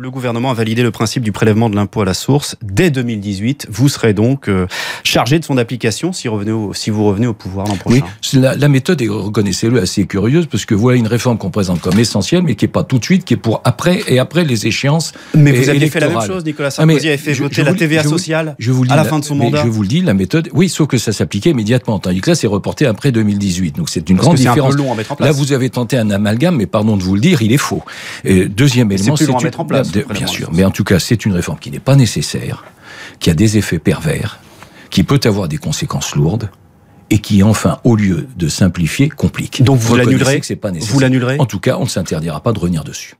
Le gouvernement a validé le principe du prélèvement de l'impôt à la source dès 2018. Vous serez donc euh, chargé de son application si, revenez si vous revenez au pouvoir l'an prochain. Oui, la, méthode est, reconnaissez-le, assez curieuse, parce que voilà une réforme qu'on présente comme essentielle, mais qui n'est pas tout de suite, qui est pour après et après les échéances. Mais vous avez fait la même chose, Nicolas ah, Sarkozy ah, fait voter la TVA sociale à la, fin de son mandat. Je vous le dis, la méthode, oui, sauf que ça s'appliquait immédiatement, tandis que là, c'est reporté après 2018. Donc c'est une grande que différence. Un peu long à mettre en place. Là, vous avez tenté un amalgame, mais pardon de vous le dire, il est faux. Et deuxième élément, c'est mettre en place bien sûr. Mais en tout cas, c'est une réforme qui n'est pas nécessaire, qui a des effets pervers, qui peut avoir des conséquences lourdes et qui enfin, au lieu de simplifier, complique. Donc vous l'annulerez Vous l'annulerez En tout cas, on ne s'interdira pas de revenir dessus.